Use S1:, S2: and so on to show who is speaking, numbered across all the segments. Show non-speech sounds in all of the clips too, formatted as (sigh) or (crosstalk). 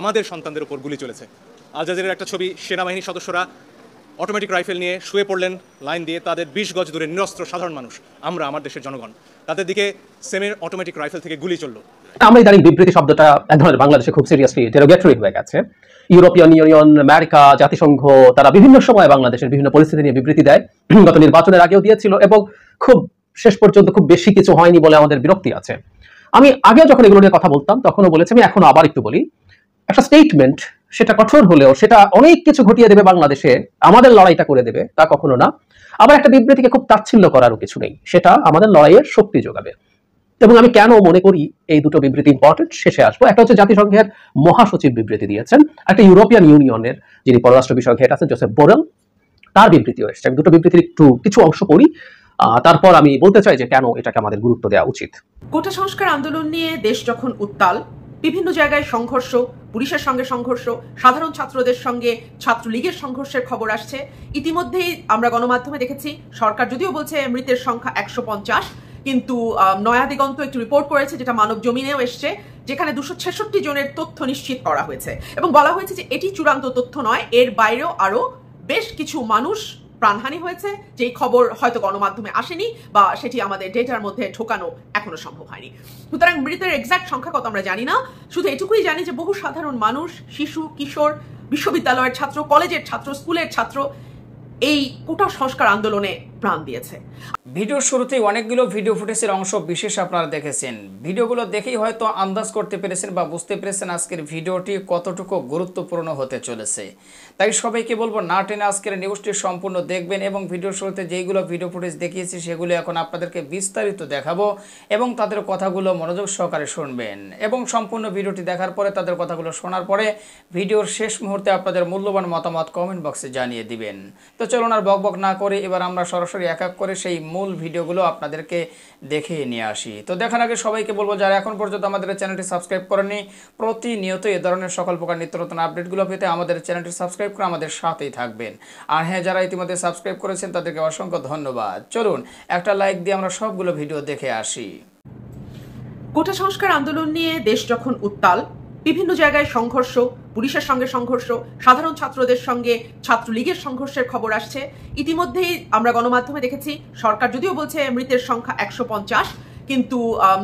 S1: আমাদের সন্তানদের উপর গুলি চলেছে আল জাজিরের একটা ছবি সেনাবাহিনীর সদস্যরা অটোমেটিক রাইফেল নিয়ে শুয়ে পড়লেন লাইন দিয়ে তাদের বিশ গজ দূরে নিরস্ত্র সাধারণ মানুষ আমরা আমার দেশের জনগণ তাদের দিকে সেমের অটোমেটিক রাইফেল থেকে গুলি চলল
S2: আমরা ইদানিং বিবৃতি শব্দটা এক ধরনের বাংলাদেশে খুব সিরিয়াসলি ডেরোগেটরি হয়ে গেছে ইউরোপিয়ান ইউনিয়ন আমেরিকা জাতিসংঘ তারা বিভিন্ন সময় বাংলাদেশের বিভিন্ন পরিস্থিতি নিয়ে বিবৃতি দেয় গত নির্বাচনের আগেও দিয়েছিল এবং খুব শেষ পর্যন্ত খুব বেশি কিছু হয়নি বলে আমাদের বিরক্তি আছে আমি আগে যখন এগুলো নিয়ে কথা বলতাম তখনও বলেছি আমি এখন আবার একটু বলি একটা স্টেটমেন্ট সেটা কঠোর হলেও সেটা অনেক কিছু ঘটিয়ে দেবে বাংলাদেশে আমাদের লড়াইটা করে দেবে তা কখনো না আবার একটা বিবৃতিকে খুব তাচ্ছিল্য করারও কিছু নেই সেটা আমাদের লড়াইয়ের শক্তি যোগাবে এবং আমি কেন মনে করি এই দুটো বিবৃতি ইম্পর্টেন্ট শেষে আসবো একটা হচ্ছে জাতিসংঘের মহাসচিব বিবৃতি দিয়েছেন একটা ইউরোপিয়ান ইউনিয়নের যিনি পররাষ্ট্র বিষয়ক হেড আছেন জোসেফ বোরেল তার বিবৃতিও এসছে আমি দুটো বিবৃতির একটু কিছু অংশ করি তারপর আমি বলতে চাই যে কেন এটাকে আমাদের গুরুত্ব দেওয়া উচিত
S3: কোটা সংস্কার আন্দোলন নিয়ে দেশ যখন উত্তাল বিভিন্ন জায়গায় সংঘর্ষ পুলিশের সঙ্গে সংঘর্ষ সাধারণ ছাত্রদের সঙ্গে ছাত্রলীগের সংঘর্ষের খবর আসছে ইতিমধ্যেই আমরা গণমাধ্যমে দেখেছি সরকার যদিও বলছে মৃতের সংখ্যা একশো পঞ্চাশ কিন্তু নয়া দিগন্ত একটি রিপোর্ট করেছে যেটা মানব জমিনেও এসছে যেখানে দুশো ছেষট্টি জনের তথ্য নিশ্চিত করা হয়েছে এবং বলা হয়েছে যে এটি চূড়ান্ত তথ্য নয় এর বাইরেও আরও বেশ কিছু মানুষ প্রাণহানি হয়েছে যেই খবর হয়তো গণমাধ্যমে আসেনি বা সেটি আমাদের ডেটার মধ্যে ঢোকানো এখনো সম্ভব হয়নি সুতরাং মৃতের এক্সাক্ট সংখ্যা কত আমরা জানি না শুধু এটুকুই জানি যে বহু সাধারণ মানুষ শিশু কিশোর বিশ্ববিদ্যালয়ের ছাত্র কলেজের ছাত্র স্কুলের ছাত্র এই
S4: কোটা সংস্কার আন্দোলনে প্রাণ দিয়েছে ভিডিওর শুরুতেই অনেকগুলো ভিডিও ফুটেজের অংশ বিশেষ আপনারা দেখেছেন ভিডিওগুলো দেখেই হয়তো আন্দাজ করতে পেরেছেন বা বুঝতে পেরেছেন আজকের ভিডিওটি কতটুকু গুরুত্বপূর্ণ হতে চলেছে তাই সবাইকে বলবো না টেনে আজকের নিউজটি সম্পূর্ণ দেখবেন এবং ভিডিও শুরুতে যেইগুলো ভিডিও ফুটেজ দেখিয়েছি সেগুলো এখন আপনাদেরকে বিস্তারিত দেখাবো এবং তাদের কথাগুলো মনোযোগ সহকারে শুনবেন এবং সম্পূর্ণ ভিডিওটি দেখার পরে তাদের কথাগুলো শোনার পরে ভিডিওর শেষ মুহূর্তে আপনাদের মূল্যবান মতামত কমেন্ট বক্সে জানিয়ে দিবেন তো চলুন আর বক না করে এবার আমরা সরাসরি সরাসরি এক এক করে সেই মূল ভিডিওগুলো আপনাদেরকে দেখিয়ে নিয়ে আসি তো দেখার আগে সবাইকে বলবো যারা এখন পর্যন্ত আমাদের চ্যানেলটি সাবস্ক্রাইব করেনি প্রতিনিয়ত এ ধরনের সকল প্রকার নিত্য নতুন আপডেটগুলো পেতে আমাদের চ্যানেলটি সাবস্ক্রাইব করে আমাদের সাথেই থাকবেন আর হ্যাঁ যারা ইতিমধ্যে সাবস্ক্রাইব করেছেন তাদেরকে অসংখ্য ধন্যবাদ চলুন একটা লাইক দিয়ে আমরা সবগুলো ভিডিও দেখে আসি কোটা সংস্কার আন্দোলন নিয়ে দেশ যখন উত্তাল বিভিন্ন জায়গায়
S3: সংঘর্ষ পুলিশের সঙ্গে সংঘর্ষ সাধারণ ছাত্রদের সঙ্গে ছাত্রলীগের সংঘর্ষের খবর আসছে ইতিমধ্যেই আমরা গণমাধ্যমে দেখেছি সরকার যদিও বলছে মৃতের সংখ্যা একশো পঞ্চাশ কিন্তু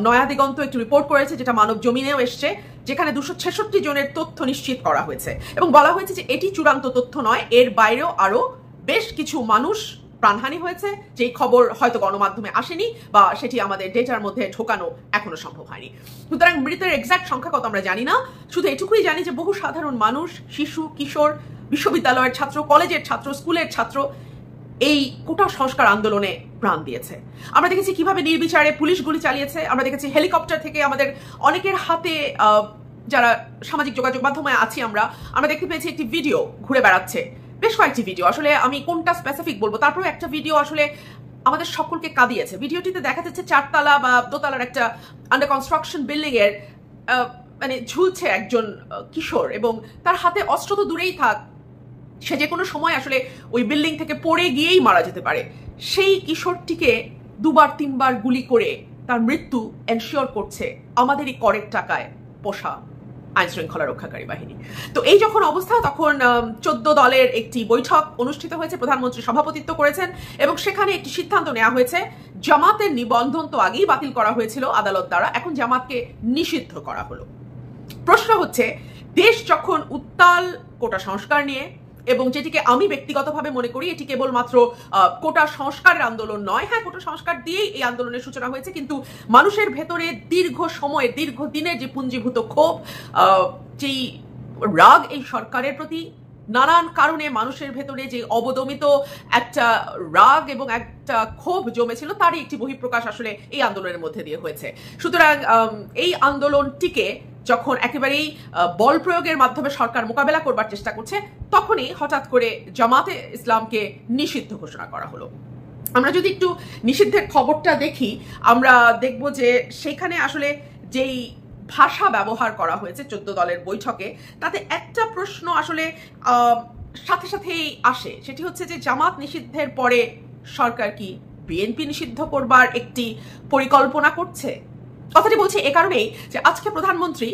S3: নয়া দিগন্ত একটি রিপোর্ট করেছে যেটা মানব জমিনেও এসছে যেখানে দুশো ছেষট্টি জনের তথ্য নিশ্চিত করা হয়েছে এবং বলা হয়েছে যে এটি চূড়ান্ত তথ্য নয় এর বাইরেও আরও বেশ কিছু মানুষ প্রাণহানি হয়েছে যেই খবর হয়তো গণমাধ্যমে আসেনি বা সেটি আমাদের ডেটার মধ্যে ঢোকানো এখনো সম্ভব হয়নি সুতরাং মৃতের এক্সাক্ট সংখ্যা কত আমরা জানি না শুধু এটুকুই জানি যে বহু সাধারণ মানুষ শিশু কিশোর বিশ্ববিদ্যালয়ের ছাত্র কলেজের ছাত্র স্কুলের ছাত্র এই কোটা সংস্কার আন্দোলনে প্রাণ দিয়েছে আমরা দেখেছি কিভাবে নির্বিচারে পুলিশ গুলি চালিয়েছে আমরা দেখেছি হেলিকপ্টার থেকে আমাদের অনেকের হাতে যারা সামাজিক যোগাযোগ মাধ্যমে আছি আমরা আমরা দেখতে পেয়েছি একটি ভিডিও ঘুরে বেড়াচ্ছে বেশ কয়েকটি ভিডিও আসলে আমি কোনটা স্পেসিফিক বলবো তারপরে একটা ভিডিও আসলে আমাদের সকলকে কাঁদিয়েছে ভিডিওটিতে দেখা যাচ্ছে চারতলা বা দোতলার একটা আন্ডার কনস্ট্রাকশন বিল্ডিং এর মানে ঝুলছে একজন কিশোর এবং তার হাতে অস্ত্র তো দূরেই থাক সে যে কোনো সময় আসলে ওই বিল্ডিং থেকে পড়ে গিয়েই মারা যেতে পারে সেই কিশোরটিকে দুবার তিনবার গুলি করে তার মৃত্যু এনশিওর করছে আমাদেরই করের টাকায় পোষা আইন শৃঙ্খলা রক্ষাকারী বাহিনী তো এই যখন অবস্থা তখন চোদ্দ দলের একটি বৈঠক অনুষ্ঠিত হয়েছে প্রধানমন্ত্রী সভাপতিত্ব করেছেন এবং সেখানে একটি সিদ্ধান্ত নেওয়া হয়েছে জামাতের নিবন্ধন তো আগেই বাতিল করা হয়েছিল আদালত দ্বারা এখন জামাতকে নিষিদ্ধ করা হলো প্রশ্ন হচ্ছে দেশ যখন উত্তাল কোটা সংস্কার নিয়ে এবং যেটিকে আমি ব্যক্তিগতভাবে মনে করি এটি কেবলমাত্র কোটা সংস্কারের আন্দোলন নয় হ্যাঁ কোটা সংস্কার দিয়েই এই আন্দোলনের সূচনা হয়েছে কিন্তু মানুষের ভেতরে দীর্ঘ সময়ে দীর্ঘ দিনে যে পুঞ্জীভূত ক্ষোভ যেই রাগ এই সরকারের প্রতি নানান কারণে মানুষের ভেতরে যে অবদমিত একটা রাগ এবং একটা ক্ষোভ জমেছিল তারই একটি বহিঃপ্রকাশ আসলে এই আন্দোলনের মধ্যে দিয়ে হয়েছে সুতরাং এই আন্দোলনটিকে যখন একেবারেই বল প্রয়োগের মাধ্যমে সরকার মোকাবেলা করবার চেষ্টা করছে তখনই হঠাৎ করে জামাতে ইসলামকে নিষিদ্ধ ঘোষণা করা হলো আমরা যদি একটু নিষিদ্ধের খবরটা দেখি আমরা দেখব যে সেখানে আসলে যেই ভাষা ব্যবহার করা হয়েছে চোদ্দ দলের বৈঠকে তাতে একটা প্রশ্ন আসলে সাথে সাথেই আসে সেটি হচ্ছে যে জামাত নিষিদ্ধের পরে সরকার কি বিএনপি নিষিদ্ধ করবার একটি পরিকল্পনা করছে কথাটি বলছি এ কারণেই যে আজকে প্রধানমন্ত্রী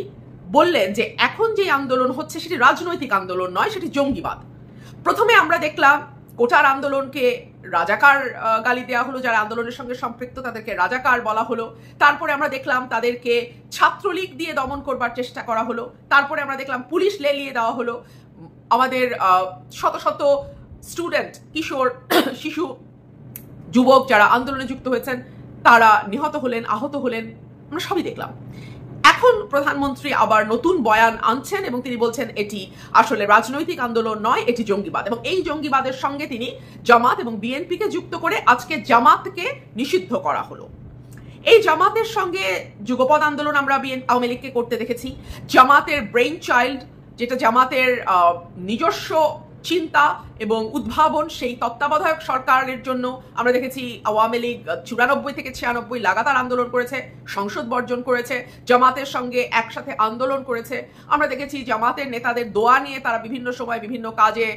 S3: বললেন যে এখন যে আন্দোলন হচ্ছে সেটি রাজনৈতিক আন্দোলন নয় সেটি জঙ্গিবাদ প্রথমে আমরা দেখলাম কোটার আন্দোলনকে রাজাকার গালি দেওয়া হলো যারা আন্দোলনের সঙ্গে সম্পৃক্ত তাদেরকে রাজাকার বলা হলো তারপরে আমরা দেখলাম তাদেরকে ছাত্রলীগ দিয়ে দমন করবার চেষ্টা করা হলো তারপরে আমরা দেখলাম পুলিশ লেলিয়ে দেওয়া হলো আমাদের শত শত স্টুডেন্ট কিশোর শিশু যুবক যারা আন্দোলনে যুক্ত হয়েছেন তারা নিহত হলেন আহত হলেন আমরা সবই দেখলাম এখন প্রধানমন্ত্রী আবার নতুন বয়ান আনছেন এবং তিনি বলছেন এটি আসলে রাজনৈতিক আন্দোলন নয় এটি জঙ্গিবাদ এবং এই জঙ্গিবাদের সঙ্গে তিনি জামাত এবং বিএনপিকে যুক্ত করে আজকে জামাতকে নিষিদ্ধ করা হলো এই জামাতের সঙ্গে যুগপদ আন্দোলন আমরা বিএন আওয়ামী লীগকে করতে দেখেছি জামাতের ব্রেইন চাইল্ড যেটা জামাতের নিজস্ব চিন্তা এবং উদ্ভাবন সেই তত্ত্বাবধায়ক সরকারের জন্য আমরা দেখেছি আওয়ামী লীগ চুরানব্বই থেকে ছিয়ানব্বই লাগাতার আন্দোলন করেছে সংসদ বর্জন করেছে জামাতের সঙ্গে একসাথে আন্দোলন করেছে আমরা দেখেছি জামাতের নেতাদের দোয়া নিয়ে তারা বিভিন্ন সময় বিভিন্ন কাজে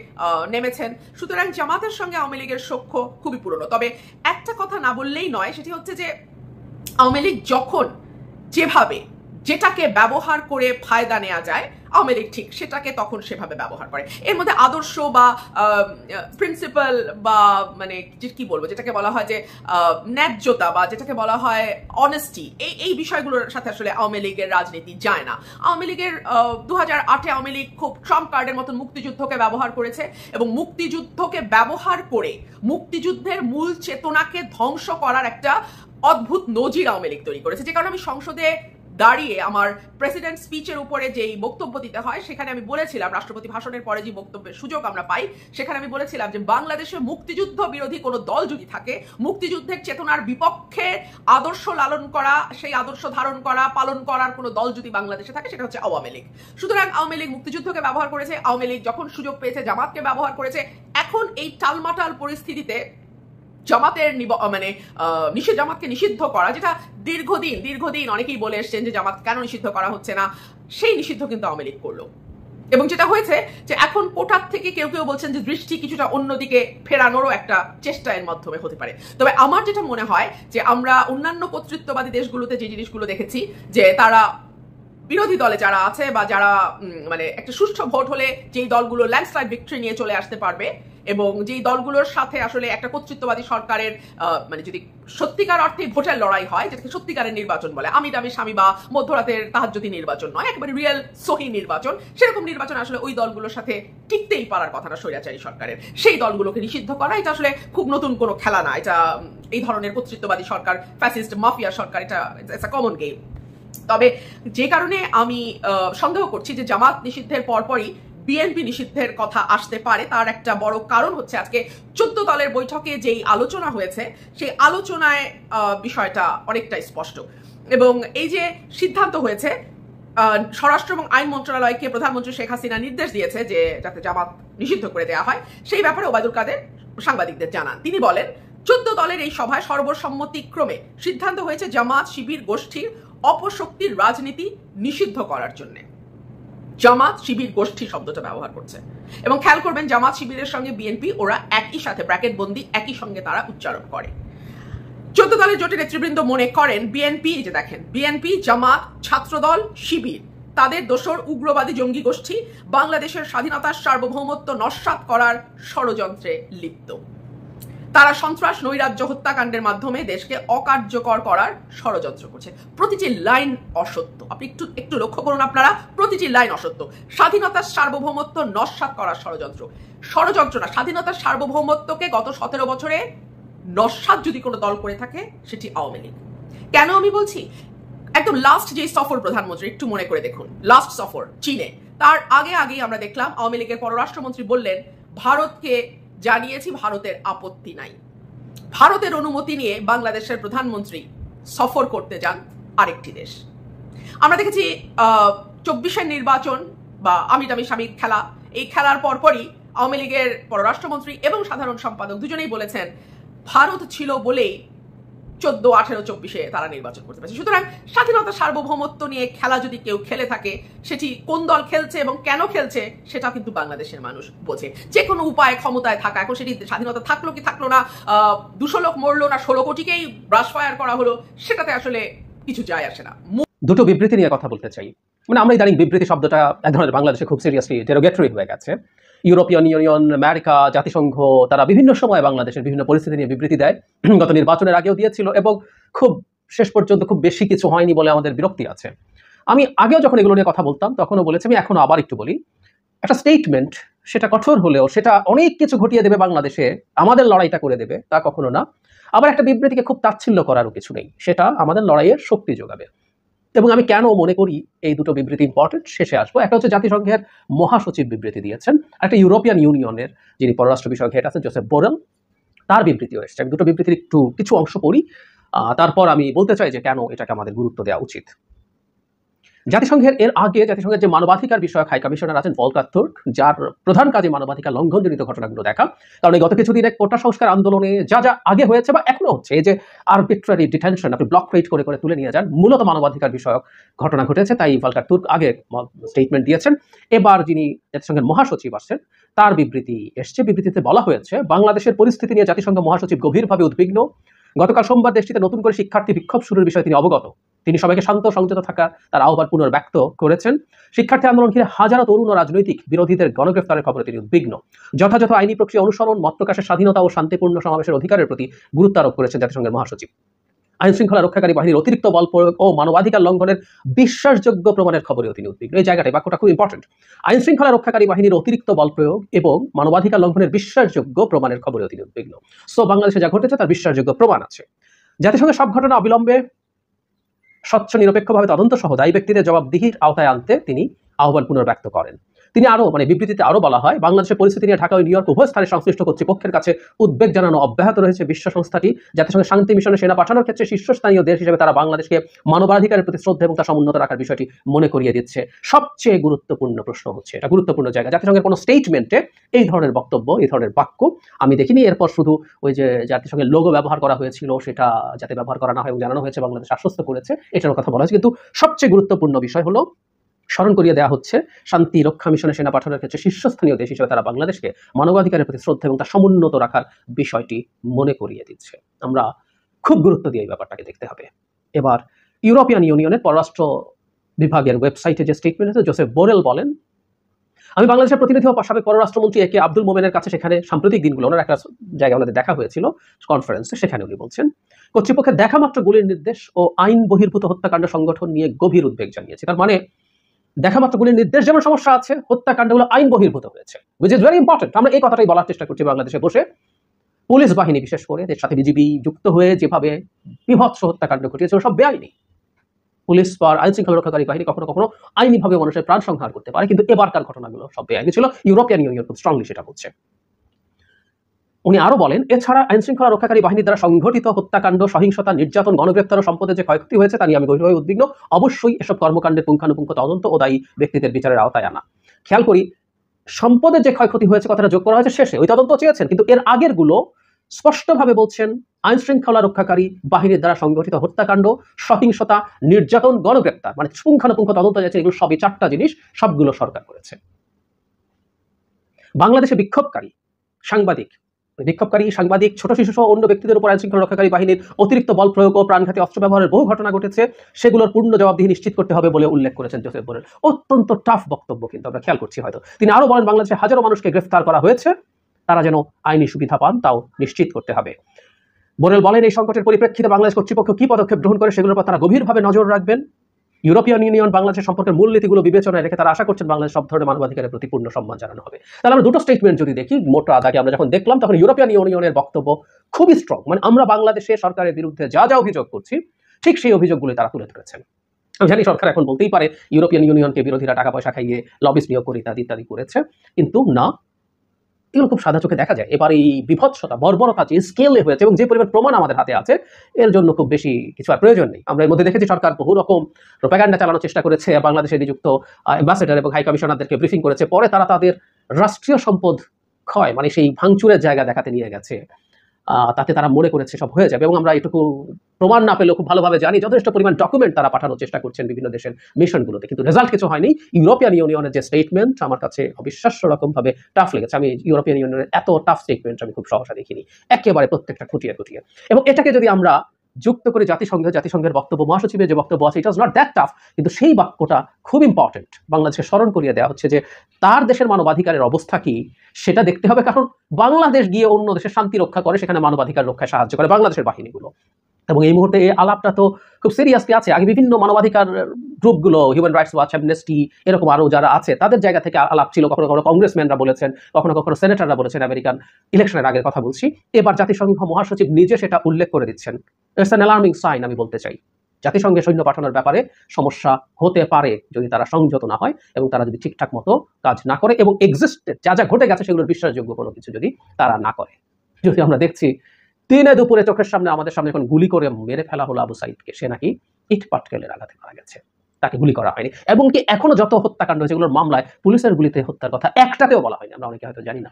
S3: নেমেছেন সুতরাং জামাতের সঙ্গে আওয়ামী লীগের সখ্য খুবই পুরনো তবে একটা কথা না বললেই নয় সেটি হচ্ছে যে আওয়ামী লীগ যখন যেভাবে যেটাকে ব্যবহার করে ফায়দা নেওয়া যায় আওয়ামী লীগ ঠিক সেটাকে তখন সেভাবে ব্যবহার করে এর মধ্যে আদর্শ বা প্রিন্সিপাল বা মানে কি বলবো যেটাকে বলা হয় যে ন্যায্যতা বা যেটাকে বলা হয় অনেস্টি এই এই বিষয়গুলোর সাথে আসলে আওয়ামী লীগের রাজনীতি যায় না আওয়ামী লীগের দু হাজার আটে আওয়ামী লীগ খুব ট্রাম্প কার্ডের মতন মুক্তিযুদ্ধকে ব্যবহার করেছে এবং মুক্তিযুদ্ধকে ব্যবহার করে মুক্তিযুদ্ধের মূল চেতনাকে ধ্বংস করার একটা অদ্ভুত নজির আওয়ামী লীগ তৈরি করেছে যে কারণে আমি সংসদে দাঁড়িয়ে আমার প্রেসিডেন্ট স্পিচের উপরে যেই বক্তব্য দিতে হয় সেখানে আমি বলেছিলাম রাষ্ট্রপতি ভাষণের পরে যে বক্তব্যের সুযোগ আমরা পাই সেখানে আমি বলেছিলাম যে বাংলাদেশে মুক্তিযুদ্ধ বিরোধী কোনো দল যদি থাকে মুক্তিযুদ্ধের চেতনার বিপক্ষে আদর্শ লালন করা সেই আদর্শ ধারণ করা পালন করার কোনো দল যদি বাংলাদেশে থাকে সেটা হচ্ছে আওয়ামী লীগ সুতরাং আওয়ামী লীগ মুক্তিযুদ্ধকে ব্যবহার করেছে আওয়ামী লীগ যখন সুযোগ পেয়েছে জামাতকে ব্যবহার করেছে এখন এই টালমাটাল পরিস্থিতিতে জামাতের মানে নিষেধ জামাতকে নিষিদ্ধ করা যেটা দীর্ঘদিন দীর্ঘদিন অনেকেই বলে এসছেন যে জামাত কেন নিষিদ্ধ করা হচ্ছে না সেই নিষিদ্ধ কিন্তু আওয়ামী লীগ করলো এবং যেটা হয়েছে যে এখন পোটার থেকে কেউ কেউ বলছেন যে দৃষ্টি কিছুটা অন্যদিকে ফেরানোরও একটা চেষ্টা এর মাধ্যমে হতে পারে তবে আমার যেটা মনে হয় যে আমরা অন্যান্য কর্তৃত্ববাদী দেশগুলোতে যে জিনিসগুলো দেখেছি যে তারা বিরোধী দলে যারা আছে বা যারা মানে একটা সুষ্ঠু ভোট হলে যেই দলগুলো ল্যান্ডস্লাইড ভিক্টরি নিয়ে চলে আসতে পারবে এবং যেই দলগুলোর সাথে আসলে একটা কর্তৃত্ববাদী সরকারের মানে যদি সত্যিকার অর্থে ভোটের লড়াই হয় যেটাকে সত্যিকারের নির্বাচন বলে আমি দামি স্বামী বা মধ্যরাতের যদি নির্বাচন নয় একেবারে রিয়েল সহি নির্বাচন সেরকম নির্বাচন আসলে ওই দলগুলোর সাথে টিকতেই পারার কথাটা সৈরাচারী সরকারের সেই দলগুলোকে নিষিদ্ধ করা এটা আসলে খুব নতুন কোনো খেলা না এটা এই ধরনের কর্তৃত্ববাদী সরকার ফ্যাসিস্ট মাফিয়া সরকার এটা ইটস কমন গেম তবে যে কারণে আমি সন্দেহ করছি যে জামাত নিষিদ্ধের পরপরই বিএনপি নিষিদ্ধের কথা আসতে পারে তার একটা বড় কারণ হচ্ছে আজকে চোদ্দ দলের বৈঠকে যেই আলোচনা হয়েছে সেই আলোচনায় বিষয়টা অনেকটা স্পষ্ট এবং এই যে সিদ্ধান্ত হয়েছে স্বরাষ্ট্র এবং আইন মন্ত্রণালয়কে প্রধানমন্ত্রী শেখ হাসিনা নির্দেশ দিয়েছে যে যাতে জামাত নিষিদ্ধ করে দেওয়া হয় সেই ব্যাপারে ওবায়দুল কাদের সাংবাদিকদের জানান তিনি বলেন চোদ্দ দলের এই সভায় সর্বসম্মতিক্রমে সিদ্ধান্ত হয়েছে জামাত শিবির গোষ্ঠীর অপশক্তির রাজনীতি নিষিদ্ধ করার জন্যে জামাত শিবির গোষ্ঠী শব্দটা ব্যবহার করছে এবং খেয়াল করবেন জামাত শিবিরের সঙ্গে বিএনপি ওরা একই সাথে ব্র্যাকেট বন্দি একই সঙ্গে তারা উচ্চারণ করে চোদ্দ দলের জোটে নেতৃবৃন্দ মনে করেন বিএনপি যে দেখেন বিএনপি জামাত ছাত্রদল শিবির তাদের দোষর উগ্রবাদী জঙ্গি গোষ্ঠী বাংলাদেশের স্বাধীনতার সার্বভৌমত্ব নস্বাত করার ষড়যন্ত্রে লিপ্ত তারা সন্ত্রাস নৈরাজ্য হত্যাকাণ্ডের মাধ্যমে দেশকে অকার্যকর করার ষড়যন্ত্র করছে প্রতিটি লাইন অসত্য আপনি একটু একটু লক্ষ্য করুন আপনারা প্রতিটি লাইন অসত্য স্বাধীনতার সার্বভৌমত্ব নস্বাত করার ষড়যন্ত্র ষড়যন্ত্র না স্বাধীনতার সার্বভৌমত্বকে গত সতেরো বছরে নস্বাত যদি কোনো দল করে থাকে সেটি আওয়ামী লীগ কেন আমি বলছি একদম লাস্ট যে সফর প্রধানমন্ত্রী একটু মনে করে দেখুন লাস্ট সফর চীনে তার আগে আগেই আমরা দেখলাম আওয়ামী লীগের পররাষ্ট্রমন্ত্রী বললেন ভারতকে জানিয়েছি ভারতের আপত্তি নাই ভারতের অনুমতি নিয়ে বাংলাদেশের প্রধানমন্ত্রী সফর করতে যান আরেকটি দেশ আমরা দেখেছি চব্বিশের নির্বাচন বা আমি স্বামীর খেলা এই খেলার পরপরই আওয়ামী লীগের পররাষ্ট্রমন্ত্রী এবং সাধারণ সম্পাদক দুজনেই বলেছেন ভারত ছিল বলেই চোদ্দ আঠেরো চব্বিশে তারা নির্বাচন করতে পারছে সুতরাং স্বাধীনতা সার্বভৌমত্ব নিয়ে খেলা যদি কেউ খেলে থাকে সেটি কোন দল খেলছে এবং কেন খেলছে সেটা কিন্তু বাংলাদেশের মানুষ বোঝে যে কোনো উপায়ে ক্ষমতায় থাকা এখন সেটি স্বাধীনতা থাকলো কি থাকলো না দুশো লোক মরলো না ষোলো কোটিকেই ব্রাশ ফায়ার করা হলো সেটাতে আসলে কিছু যায় আসে না
S2: দুটো বিবৃতি নিয়ে কথা বলতে চাই মানে আমরা ইদানিং বিবৃতি শব্দটা এক ধরনের বাংলাদেশে খুব সিরিয়াসলি ডেরোগেটরি হয়ে গেছে ইউরোপিয়ান ইউনিয়ন আমেরিকা জাতিসংঘ তারা বিভিন্ন সময় বাংলাদেশের বিভিন্ন পরিস্থিতি নিয়ে বিবৃতি দেয় (clears throat) গত নির্বাচনের আগেও দিয়েছিল এবং খুব শেষ পর্যন্ত খুব বেশি কিছু হয়নি বলে আমাদের বিরক্তি আছে আমি আগেও যখন এগুলো নিয়ে কথা বলতাম তখনও বলেছি আমি এখনও আবার একটু বলি একটা স্টেটমেন্ট সেটা কঠোর হলেও সেটা অনেক কিছু ঘটিয়ে দেবে বাংলাদেশে আমাদের লড়াইটা করে দেবে তা কখনো না আবার একটা বিবৃতিকে খুব তাচ্ছিল্য করারও কিছু নেই সেটা আমাদের লড়াইয়ের শক্তি যোগাবে এবং আমি কেন মনে করি এই দুটো বিবৃতি ইম্পর্টেন্ট শেষে আসবো একটা হচ্ছে জাতিসংঘের মহাসচিব বিবৃতি দিয়েছেন একটা ইউরোপিয়ান ইউনিয়নের যিনি পররাষ্ট্র বিষয়ক হেড আছেন জোসেফ বোরেল তার বিবৃতিও এসেছে আমি দুটো বিবৃতির একটু কিছু অংশ পড়ি তারপর আমি বলতে চাই যে কেন এটাকে আমাদের গুরুত্ব দেওয়া উচিত জাতিসংঘের এর আগে জাতিসংঘের যে মানবাধিকার বিষয়ক হাই কমিশনার আছেন ভলকার তুর্ক যার প্রধান কাজে মানবাধিকার লঙ্ঘনজনিত ঘটনাগুলো দেখা কারণ এই গত কিছুদিন এক কোটা সংস্কার আন্দোলনে যা যা আগে হয়েছে বা এখনো হচ্ছে এই যে আরবিট্রারি ডিটেনশন আপনি ব্লক রেট করে করে তুলে নিয়ে যান মূলত মানবাধিকার বিষয়ক ঘটনা ঘটেছে তাই ভলকার তুর্ক আগে স্টেটমেন্ট দিয়েছেন এবার যিনি জাতিসংঘের মহাসচিব আসছেন তার বিবৃতি এসছে বিবৃতিতে বলা হয়েছে বাংলাদেশের পরিস্থিতি নিয়ে জাতিসংঘ মহাসচিব গভীরভাবে উদ্বিগ্ন গতকাল সোমবার দেশটিতে নতুন করে শিক্ষার্থী বিক্ষোভ শুরুর বিষয়ে তিনি অবগত তিনি সবাইকে শান্ত সংযত থাকা তার আহ্বান পুনর্ব্যক্ত করেছেন শিক্ষার্থী আন্দোলন ঘিরে হাজারো তরুণ ও রাজনৈতিক বিরোধীদের গণগ্রেফতারের খবরে তিনি উদ্বিগ্ন যথাযথ আইনি প্রক্রিয়া অনুসরণ মত প্রকাশের স্বাধীনতা ও শান্তিপূর্ণ সমাবেশের অধিকারের প্রতি গুরুত্ব আরোপ করেছেন জাতিসংঘের মহাসচিব আইনশৃঙ্খলা রক্ষাকারী বাহিনীর অতিরিক্ত বল প্রয়োগ ও মানবাধিকার লঙ্ঘনের বিশ্বাসযোগ্য প্রমাণের খবরেও তিনি উদ্বিগ্ন এই জায়গাটায় বাক্যটা খুব ইম্পর্টেন্ট আইনশৃঙ্খলা রক্ষাকারী বাহিনীর অতিরিক্ত বল প্রয়োগ এবং মানবাধিকার লঙ্ঘনের বিশ্বাসযোগ্য প্রমাণের খবরেও তিনি উদ্বিগ্ন সো বাংলাদেশে যা ঘটেছে তার বিশ্বাসযোগ্য প্রমাণ আছে জাতিসংঘের সব ঘটনা অবিলম্বে স্বচ্ছ নিরপেক্ষভাবে তদন্ত সহ দায়ী ব্যক্তিদের জবাবদিহির আওতায় আনতে তিনি আহ্বান পুনর্ব্যক্ত করেন তিনি আরও মানে বিবৃতিতে আরও বলা হয় বাংলাদেশের পরিস্থিতি নিয়ে ঢাকা ও নিউ ইয়র্ক উভয় স্থানে সংশ্লিষ্ট কর্তৃপক্ষের কাছে উদ্বেগ জানানো অব্যাহত রয়েছে বিশ্ব সংস্থাটি জাতিসংঘের শান্তি মিশনে সেনা পাঠানোর ক্ষেত্রে শীর্ষস্থানীয় দেশ হিসেবে তারা বাংলাদেশকে মানবাধিকারের প্রতি শ্রদ্ধা এবং তার সমুন্নত রাখার বিষয়টি মনে করিয়ে দিচ্ছে সবচেয়ে গুরুত্বপূর্ণ প্রশ্ন হচ্ছে এটা গুরুত্বপূর্ণ জায়গা জাতিসংঘের কোনো স্টেটমেন্টে এই ধরনের বক্তব্য এই ধরনের বাক্য আমি দেখিনি এরপর শুধু ওই যে জাতিসংঘের লোগো ব্যবহার করা হয়েছিল সেটা যাতে ব্যবহার করা না হয় এবং জানানো হয়েছে বাংলাদেশ আশ্বস্ত করেছে এটার কথা বলা হয়েছে কিন্তু সবচেয়ে গুরুত্বপূর্ণ বিষয় হলো স্মরণ করিয়ে দেওয়া হচ্ছে শান্তি রক্ষা মিশনে সেনা পাঠানোর ক্ষেত্রে শীর্ষস্থানীয় দেশ হিসেবে তারা বাংলাদেশকে মানবাধিকারের প্রতি শ্রদ্ধা এবং তা সমুন্নত রাখার বিষয়টি মনে করিয়ে দিচ্ছে আমরা খুব গুরুত্ব দিয়ে এই ব্যাপারটাকে দেখতে হবে এবার ইউরোপিয়ান ইউনিয়নের পররাষ্ট্র বিভাগের ওয়েবসাইটে যে স্টেটমেন্ট আছে জোসেফ বোরেল বলেন আমি বাংলাদেশের প্রতিনিধি হওয়া সাবেক পররাষ্ট্রমন্ত্রী একে আব্দুল মোমেনের কাছে সেখানে সাম্প্রতিক দিনগুলো ওনার একটা জায়গায় ওনাদের দেখা হয়েছিল কনফারেন্সে সেখানে উনি বলছেন কর্তৃপক্ষের দেখা মাত্র গুলির নির্দেশ ও আইন বহির্ভূত হত্যাকাণ্ড সংগঠন নিয়ে গভীর উদ্বেগ জানিয়েছে তার মানে দেখা মাত্র গুলির নির্দেশ যেমন সমস্যা আছে হত্যাকাণ্ডগুলো আইন বহির্ভূত হয়েছে উইচ ইজ ভেরি ইম্পর্টেন্ট আমরা এই কথাটাই বলার চেষ্টা করছি বাংলাদেশে বসে পুলিশ বাহিনী বিশেষ করে এদের সাথে বিজিবি যুক্ত হয়ে যেভাবে বিভৎস হত্যাকাণ্ড ঘটিয়েছে সব বেআইনি পুলিশ পর আইন শৃঙ্খলা রক্ষাকারী বাহিনী কখনো কখনো আইনিভাবে মানুষের প্রাণ সংহার করতে পারে কিন্তু এবারকার ঘটনাগুলো সব বেআইনি ছিল ইউরোপিয়ান ইউনিয়ন খুব স্ট্রংলি সেটা বলছে উনি আরও বলেন এছাড়া আইন শৃঙ্খলা রক্ষাকারী বাহিনী দ্বারা সংঘটিত হত্যাকাণ্ড সহিংসতা নির্যাতন গণগ্রেপ্তার ও সম্পদে যে ক্ষয়ক্ষতি হয়েছে তা নিয়ে আমি গভীরভাবে উদ্বিগ্ন অবশ্যই এসব কর্মকাণ্ডের পুঙ্খানুপুঙ্খ তদন্ত ও দায়ী ব্যক্তিদের বিচারের আওতায় আনা খেয়াল করি সম্পদের যে ক্ষয়ক্ষতি হয়েছে কথাটা যোগ করা হয়েছে শেষে ওই তদন্ত চেয়েছেন কিন্তু এর আগের গুলো স্পষ্টভাবে বলছেন আইন শৃঙ্খলা রক্ষাকারী বাহিনীর দ্বারা সংঘটিত হত্যাকাণ্ড সহিংসতা নির্যাতন গণগ্রেপ্তার মানে পুঙ্খানুপুঙ্খ তদন্ত যাচ্ছে এগুলো সবই চারটা জিনিস সবগুলো সরকার করেছে বাংলাদেশে বিক্ষোভকারী সাংবাদিক বিক্ষোভকারী সাংবাদিক ছোট শিশুসহ অন্য ব্যক্তিদের উপর আইনশৃঙ্খলা রক্ষাকারী বাহিনীর অতিরিক্ত বল প্রয়োগ ও প্রাণঘাতী অস্ত্র ব্যবহারের বহু ঘটনা ঘটেছে সেগুলোর পূর্ণ জবাবদিহি নিশ্চিত করতে হবে বলে উল্লেখ করেছেন জোসেফ বোরেল অত্যন্ত টাফ বক্তব্য কিন্তু আমরা খেয়াল করছি হয়তো তিনি আরও বলেন বাংলাদেশে হাজারো মানুষকে গ্রেফতার করা হয়েছে তারা যেন আইনি সুবিধা পান তাও নিশ্চিত করতে হবে বোরেল বলেন এই সংকটের পরিপ্রেক্ষিতে বাংলাদেশ কর্তৃপক্ষ কী পদক্ষেপ গ্রহণ করে সেগুলোর উপর তারা গভীরভাবে নজর রাখবেন ইউরোপিয়ান ইউনিয়ন বাংলাদেশের সম্পর্কের মূলনীতিগুলো বিবেচনায় রেখে তারা আশা করছেন বাংলাদেশ সব ধরনের মানবাধিকারের প্রতি পূর্ণ সম্মান জানানো হবে তাহলে আমরা দুটো স্টেটমেন্ট যদি দেখি মোটা আদাকে আমরা যখন দেখলাম তখন ইউরোপিয়ান ইউনিয়নের বক্তব্য খুবই স্ট্রং মানে আমরা বাংলাদেশে সরকারের বিরুদ্ধে যা যা অভিযোগ করছি ঠিক সেই অভিযোগগুলি তারা তুলে ধরেছেন আমি জানি সরকার এখন বলতেই পারে ইউরোপিয়ান ইউনিয়নকে বিরোধীরা টাকা পয়সা খাইয়ে লবিস নিয়োগ করে ইত্যাদি ইত্যাদি করেছে কিন্তু না এগুলো খুব সাদা চোখে দেখা যায় এবার এই বিভৎসতা বর্বরতা যে স্কেলে হয়েছে এবং যে পরিমাণ প্রমাণ আমাদের হাতে আছে এর জন্য খুব বেশি কিছু আর প্রয়োজন নেই আমরা এর মধ্যে দেখেছি সরকার বহু রকম রোপাগান্ডা চালানোর চেষ্টা করেছে বাংলাদেশে নিযুক্ত অ্যাম্বাসেডার এবং হাই কমিশনারদেরকে ব্রিফিং করেছে পরে তারা তাদের রাষ্ট্রীয় সম্পদ ক্ষয় মানে সেই ভাঙচুরের জায়গা দেখাতে নিয়ে গেছে তাতে তারা মনে করেছে সব হয়ে যাবে এবং আমরা এটুকু প্রমাণ না পেলেও খুব ভালোভাবে জানি যথেষ্ট পরিমাণ ডকুমেন্ট তারা পাঠানোর চেষ্টা করছেন বিভিন্ন দেশের মিশনগুলোতে কিন্তু রেজাল্ট কিছু হয়নি ইউরোপিয়ান ইউনিয়নের যে স্টেটমেন্ট আমার কাছে অবিশ্বাস্য রকমভাবে টাফ লেগেছে আমি ইউরোপিয়ান ইউনিয়নের এত টাফ স্টেটমেন্ট আমি খুব সহসা দেখিনি একেবারে প্রত্যেকটা খুঁটিয়ে খুঁটিয়ে এবং এটাকে যদি আমরা যুক্ত করে জাতিসংঘ জাতিসংঘের বক্তব্য মহাসচিবের যে বক্তব্য আছে ইট নট দ্যাট টাফ কিন্তু সেই বাক্যটা খুব ইম্পর্টেন্ট বাংলাদেশকে স্মরণ করিয়ে দেওয়া হচ্ছে যে তার দেশের মানবাধিকারের অবস্থা কি সেটা দেখতে হবে কারণ বাংলাদেশ গিয়ে অন্য দেশে শান্তি রক্ষা করে সেখানে মানবাধিকার রক্ষায় সাহায্য করে বাংলাদেশের বাহিনীগুলো এবং এই মুহূর্তে এই আলাপটা তো খুব সিরিয়াসলি আছে আগে বিভিন্ন মানবাধিকার গ্রুপগুলো হিউম্যান রাইটস ওয়াচ অ্যামনেস্টি এরকম আরও যারা আছে তাদের জায়গা থেকে আলাপ ছিল কখনো কখনো কংগ্রেসম্যানরা বলেছেন কখনো কখনো সেনেটাররা বলেছেন আমেরিকান ইলেকশনের আগের কথা বলছি এবার জাতিসংঘ মহাসচিব নিজে সেটা উল্লেখ করে দিচ্ছেন ইটস অ্যান অ্যালার্মিং সাইন আমি বলতে চাই জাতিসংঘে সৈন্য পাঠানোর ব্যাপারে সমস্যা হতে পারে যদি তারা সংযত না হয় এবং তারা যদি ঠিকঠাক মতো কাজ না করে এবং এক্সিস্টেড যা যা ঘটে গেছে সেগুলোর বিশ্বাসযোগ্য কোনো কিছু যদি তারা না করে যদি আমরা দেখছি দিনে দুপুরে চোখের সামনে আমাদের সামনে এখন গুলি করে মেরে ফেলা হলো আবু সাইদকে সে নাকি ইট পাটকেলের আঘাতে মারা গেছে তাকে গুলি করা হয়নি এবং কি এখনো যত হত্যাকাণ্ড হয়েছে এগুলোর মামলায় পুলিশের গুলিতে হত্যার কথা একটাতেও বলা হয়নি আমরা অনেকে হয়তো জানি না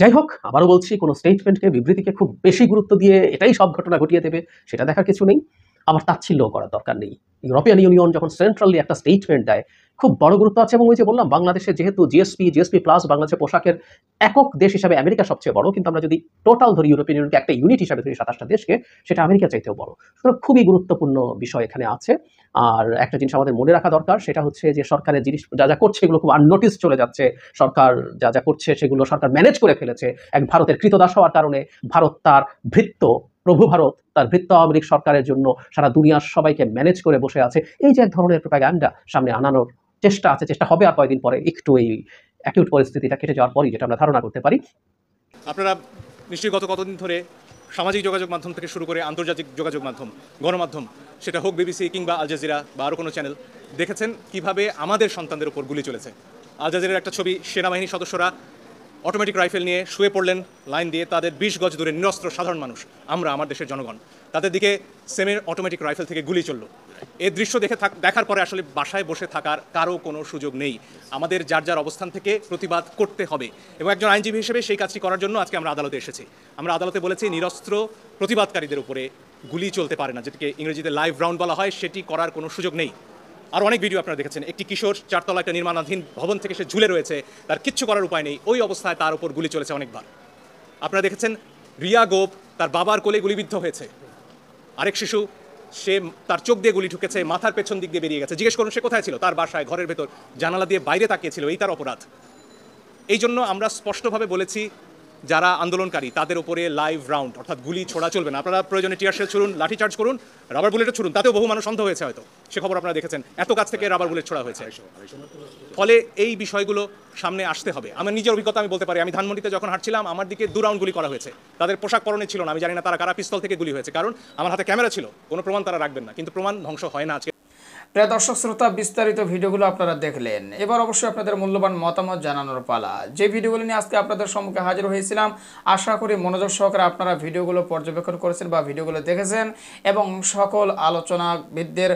S2: যাই হোক আবারও বলছি কোনো স্টেটমেন্টকে বিবৃতিকে খুব বেশি গুরুত্ব দিয়ে এটাই সব ঘটনা ঘটিয়ে দেবে সেটা দেখার কিছু নেই আবার তাচ্ছিল্য করার দরকার নেই ইউরোপিয়ান ইউনিয়ন যখন সেন্ট্রালি একটা স্টেটমেন্ট দেয় খুব বড় গুরুত্ব আছে এবং ওই যে বললাম বাংলাদেশে যেহেতু জিএসপি জিএসপি প্লাস বাংলাদেশের পোশাকের একক দেশ হিসাবে আমেরিকা সবচেয়ে বড় কিন্তু আমরা যদি টোটাল ধরি ইউরোপিয়ান ইউনিয়নকে একটা ইউনিট হিসাবে ধরি সাতাশটা দেশকে সেটা আমেরিকা চাইতেও বড় সুতরাং খুবই গুরুত্বপূর্ণ বিষয় এখানে আছে আর একটা জিনিস আমাদের মনে রাখা দরকার সেটা হচ্ছে যে সরকারের জিনিস যা যা করছে এগুলো খুব আননোটিস চলে যাচ্ছে সরকার যা যা করছে সেগুলো সরকার ম্যানেজ করে ফেলেছে এক ভারতের কৃতদাস হওয়ার কারণে ভারত তার ভৃত্য প্রভু ভারত তার বৃত্ত আওয়ামী লীগ সরকারের জন্য সারা দুনিয়ার সবাইকে ম্যানেজ করে বসে আছে এই যে এক ধরনের প্রোপাগ্যান্ডা সামনে আনানোর চেষ্টা আছে চেষ্টা হবে আর কয়েকদিন পরে একটু এই অ্যাকিউট পরিস্থিতিটা কেটে যাওয়ার পরই যেটা আমরা ধারণা করতে পারি
S1: আপনারা নিশ্চয়ই গত কতদিন ধরে সামাজিক যোগাযোগ মাধ্যম থেকে শুরু করে আন্তর্জাতিক যোগাযোগ মাধ্যম গণমাধ্যম সেটা হোক বিবিসি কিংবা আল জাজিরা বা আরও কোনো চ্যানেল দেখেছেন কিভাবে আমাদের সন্তানদের উপর গুলি চলেছে আল জাজিরার একটা ছবি সেনাবাহিনী সদস্যরা অটোমেটিক রাইফেল নিয়ে শুয়ে পড়লেন লাইন দিয়ে তাদের বিশ গজ দূরে নিরস্ত্র সাধারণ মানুষ আমরা আমার দেশের জনগণ তাদের দিকে সেমের অটোমেটিক রাইফেল থেকে গুলি চলল এ দৃশ্য দেখে দেখার পরে আসলে বাসায় বসে থাকার কারো কোনো সুযোগ নেই আমাদের যার যার অবস্থান থেকে প্রতিবাদ করতে হবে এবং একজন আইনজীবী হিসেবে সেই কাজটি করার জন্য আজকে আমরা আদালতে এসেছি আমরা আদালতে বলেছি নিরস্ত্র প্রতিবাদকারীদের উপরে গুলি চলতে পারে না যেটিকে ইংরেজিতে লাইভ রাউন্ড বলা হয় সেটি করার কোনো সুযোগ নেই আর অনেক ভিডিও আপনারা দেখেছেন একটি কিশোর চারতলা একটা নির্মাণাধীন ভবন থেকে সে ঝুলে রয়েছে তার কিচ্ছু করার উপায় নেই ওই অবস্থায় তার উপর গুলি চলেছে অনেকবার আপনারা দেখেছেন রিয়া গোপ তার বাবার কোলে গুলিবিদ্ধ হয়েছে আরেক শিশু সে তার চোখ দিয়ে গুলি ঢুকেছে মাথার পেছন দিক দিয়ে বেরিয়ে গেছে জিজ্ঞেস করুন সে কোথায় ছিল তার বাসায় ঘরের ভেতর জানালা দিয়ে বাইরে তাকিয়েছিল এই তার অপরাধ এই জন্য আমরা স্পষ্টভাবে বলেছি যারা আন্দোলনকারী তাদের উপরে লাইভ রাউন্ড অর্থাৎ গুলি ছোড়া চলবে না আপনারা প্রয়োজনে শেল ছুড়ুন চার্জ করুন রাবার বুলেটও ছুড়ুন তাতেও বহু মানুষ সন্দেহ হয়েছে হয়তো সে খবর আপনারা দেখেছেন এত কাছ থেকে রাবার বুলেট ছোড়া হয়েছে ফলে এই বিষয়গুলো সামনে আসতে হবে আমার নিজের অভিজ্ঞতা আমি বলতে পারি আমি ধানমন্ডিতে যখন হাঁটছিলাম আমার দিকে দু রাউন্ড গুলি করা হয়েছে তাদের পোশাক পরনে ছিল না আমি জানি না তারা কারা পিস্তল থেকে গুলি হয়েছে কারণ আমার হাতে ক্যামেরা ছিল কোনো প্রমাণ তারা রাখবেন না কিন্তু প্রমাণ
S4: ধ্বংস হয় না আজকে প্রিয় দর্শক শ্রোতা বিস্তারিত ভিডিওগুলো আপনারা দেখলেন এবার অবশ্যই আপনাদের মূল্যবান মতামত জানানোর পালা যে ভিডিওগুলো নিয়ে আজকে আপনাদের সম্মুখে হাজির হয়েছিলাম আশা করি মনোযোগ সহকারে আপনারা ভিডিওগুলো পর্যবেক্ষণ করেছেন বা ভিডিওগুলো দেখেছেন এবং সকল আলোচনাবিদদের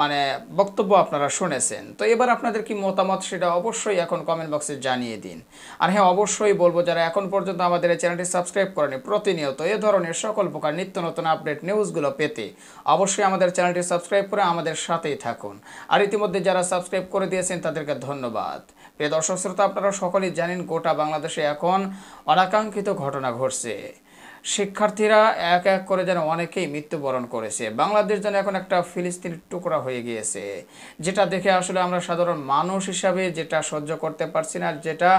S4: মানে বক্তব্য আপনারা শুনেছেন তো এবার আপনাদের কি মতামত সেটা অবশ্যই এখন কমেন্ট বক্সে জানিয়ে দিন আর হ্যাঁ অবশ্যই বলবো যারা এখন পর্যন্ত আমাদের এই চ্যানেলটি সাবস্ক্রাইব করেনি প্রতিনিয়ত এ ধরনের সকল প্রকার নিত্য নতুন আপডেট নিউজগুলো পেতে অবশ্যই আমাদের চ্যানেলটি সাবস্ক্রাইব করে আমাদের সাথে সাথেই থাকুন আর ইতিমধ্যে যারা সাবস্ক্রাইব করে দিয়েছেন তাদেরকে ধন্যবাদ প্রিয় দর্শক শ্রোতা আপনারা সকলেই জানেন গোটা বাংলাদেশে এখন অনাকাঙ্ক্ষিত ঘটনা ঘটছে শিক্ষার্থীরা এক এক করে যেন অনেকেই মৃত্যুবরণ করেছে বাংলাদেশ যেন এখন একটা ফিলিস্তিনের টুকরা হয়ে গিয়েছে যেটা দেখে আসলে আমরা সাধারণ মানুষ হিসাবে যেটা সহ্য করতে পারছি না যেটা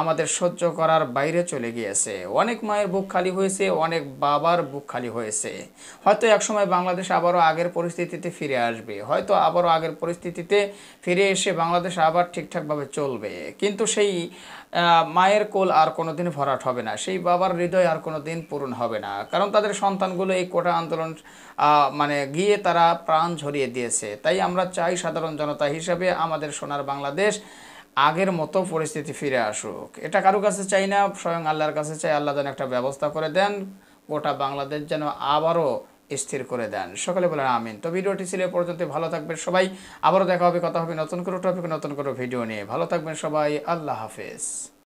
S4: আমাদের সহ্য করার বাইরে চলে গিয়েছে অনেক মায়ের বুক খালি হয়েছে অনেক বাবার বুক খালি হয়েছে হয়তো একসময় বাংলাদেশ আবারও আগের পরিস্থিতিতে ফিরে আসবে হয়তো আবারও আগের পরিস্থিতিতে ফিরে এসে বাংলাদেশ আবার ঠিকঠাকভাবে চলবে কিন্তু সেই মায়ের কোল আর কোনোদিন ভরাট হবে না সেই বাবার হৃদয় আর কোনোদিন পুরো পূরণ হবে না কারণ তাদের সন্তানগুলো এই কোটা আন্দোলন মানে গিয়ে তারা প্রাণ ঝরিয়ে দিয়েছে তাই আমরা চাই সাধারণ জনতা হিসাবে আমাদের সোনার বাংলাদেশ আগের মতো পরিস্থিতি ফিরে আসুক এটা কারো কাছে চাই না স্বয়ং আল্লাহর কাছে চাই আল্লাহ যেন একটা ব্যবস্থা করে দেন গোটা বাংলাদেশ যেন আবারও স্থির করে দেন সকলে বলেন আমিন তো ভিডিওটি ছিল পর্যন্ত ভালো থাকবেন সবাই আবারও দেখা হবে কথা হবে নতুন কোনো টপিক নতুন কোনো ভিডিও নিয়ে ভালো থাকবেন সবাই আল্লাহ হাফেজ